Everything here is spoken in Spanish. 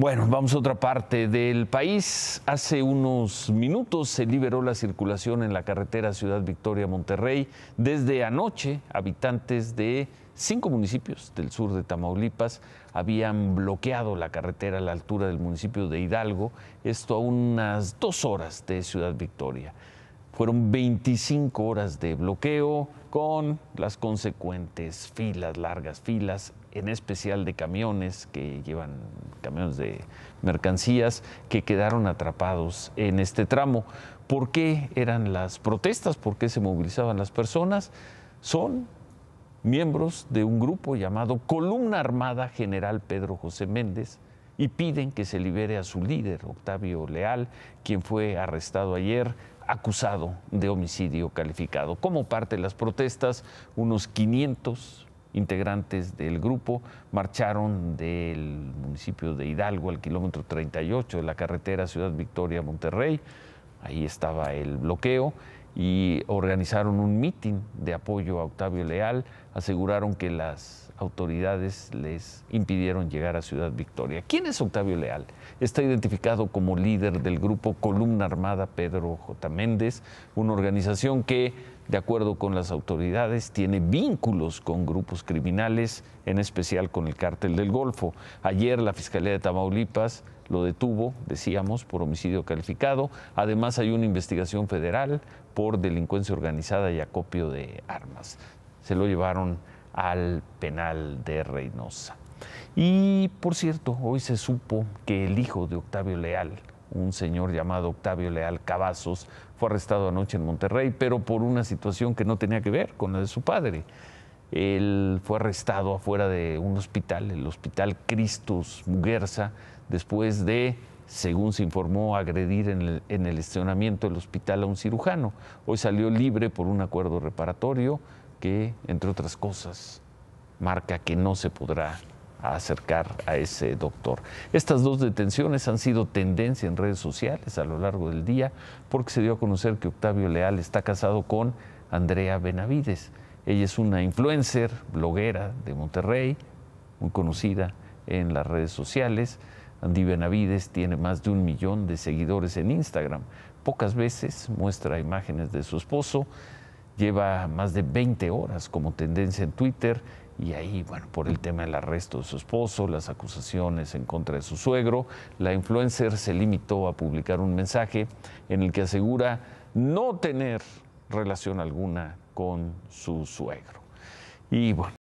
Bueno, vamos a otra parte del país. Hace unos minutos se liberó la circulación en la carretera Ciudad Victoria-Monterrey. Desde anoche, habitantes de cinco municipios del sur de Tamaulipas habían bloqueado la carretera a la altura del municipio de Hidalgo, esto a unas dos horas de Ciudad Victoria. Fueron 25 horas de bloqueo con las consecuentes filas, largas filas en especial de camiones que llevan camiones de mercancías que quedaron atrapados en este tramo. ¿Por qué eran las protestas? ¿Por qué se movilizaban las personas? Son miembros de un grupo llamado Columna Armada General Pedro José Méndez y piden que se libere a su líder, Octavio Leal, quien fue arrestado ayer acusado de homicidio calificado. Como parte de las protestas, unos 500 integrantes del grupo marcharon del municipio de Hidalgo al kilómetro 38 de la carretera Ciudad Victoria Monterrey. Ahí estaba el bloqueo y organizaron un mitin de apoyo a Octavio Leal aseguraron que las autoridades les impidieron llegar a Ciudad Victoria. ¿Quién es Octavio Leal? Está identificado como líder del grupo Columna Armada Pedro J. Méndez, una organización que, de acuerdo con las autoridades, tiene vínculos con grupos criminales, en especial con el cártel del Golfo. Ayer la Fiscalía de Tamaulipas lo detuvo, decíamos, por homicidio calificado. Además hay una investigación federal por delincuencia organizada y acopio de armas se lo llevaron al penal de Reynosa. Y por cierto, hoy se supo que el hijo de Octavio Leal, un señor llamado Octavio Leal Cavazos, fue arrestado anoche en Monterrey, pero por una situación que no tenía que ver con la de su padre. Él fue arrestado afuera de un hospital, el Hospital Cristos Muguerza, después de, según se informó, agredir en el, en el estacionamiento del hospital a un cirujano. Hoy salió libre por un acuerdo reparatorio, que, entre otras cosas, marca que no se podrá acercar a ese doctor. Estas dos detenciones han sido tendencia en redes sociales a lo largo del día porque se dio a conocer que Octavio Leal está casado con Andrea Benavides. Ella es una influencer, bloguera de Monterrey, muy conocida en las redes sociales. Andy Benavides tiene más de un millón de seguidores en Instagram. Pocas veces muestra imágenes de su esposo, lleva más de 20 horas como tendencia en Twitter y ahí, bueno, por el tema del arresto de su esposo, las acusaciones en contra de su suegro, la influencer se limitó a publicar un mensaje en el que asegura no tener relación alguna con su suegro. Y bueno,